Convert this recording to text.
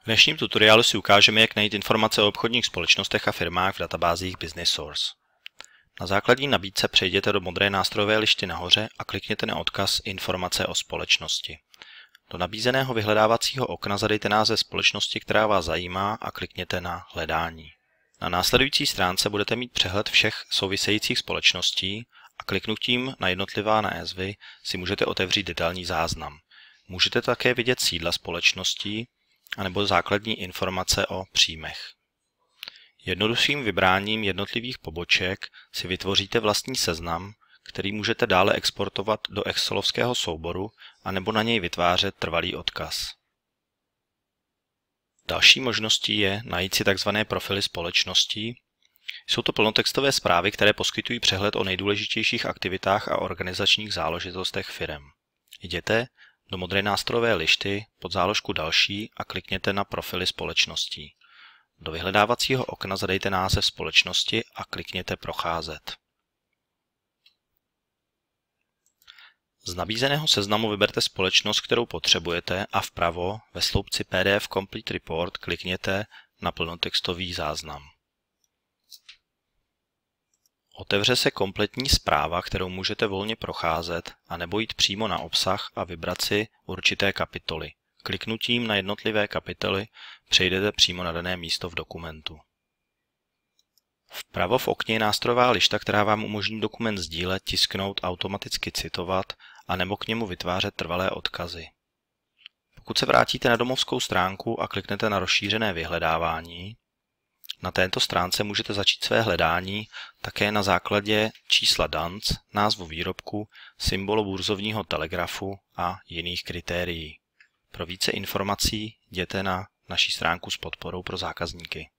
V dnešním tutoriálu si ukážeme, jak najít informace o obchodních společnostech a firmách v databázích Business Source. Na základní nabídce přejděte do modré nástrojové lišty nahoře a klikněte na odkaz Informace o společnosti. Do nabízeného vyhledávacího okna zadejte název společnosti, která vás zajímá a klikněte na Hledání. Na následující stránce budete mít přehled všech souvisejících společností a kliknutím na jednotlivá názvy si můžete otevřít detailní záznam. Můžete také vidět sídla společností, anebo základní informace o příjmech. Jednodušším vybráním jednotlivých poboček si vytvoříte vlastní seznam, který můžete dále exportovat do Excelovského souboru anebo na něj vytvářet trvalý odkaz. Další možností je najít si tzv. profily společností. Jsou to plnotextové zprávy, které poskytují přehled o nejdůležitějších aktivitách a organizačních záležitostech firem. Jděte do modré nástrojové lišty pod záložku Další a klikněte na Profily společností. Do vyhledávacího okna zadejte název společnosti a klikněte Procházet. Z nabízeného seznamu vyberte společnost, kterou potřebujete a vpravo ve sloupci PDF Complete Report klikněte na plnotextový záznam. Otevře se kompletní zpráva, kterou můžete volně procházet, a nebo jít přímo na obsah a vybrat si určité kapitoly. Kliknutím na jednotlivé kapitoly přejdete přímo na dané místo v dokumentu. Vpravo v okně je nástrojová lišta, která vám umožní dokument sdílet, tisknout, automaticky citovat a nebo k němu vytvářet trvalé odkazy. Pokud se vrátíte na domovskou stránku a kliknete na rozšířené vyhledávání, na této stránce můžete začít své hledání také na základě čísla DANC, názvu výrobku, symbolu burzovního telegrafu a jiných kritérií. Pro více informací jděte na naší stránku s podporou pro zákazníky.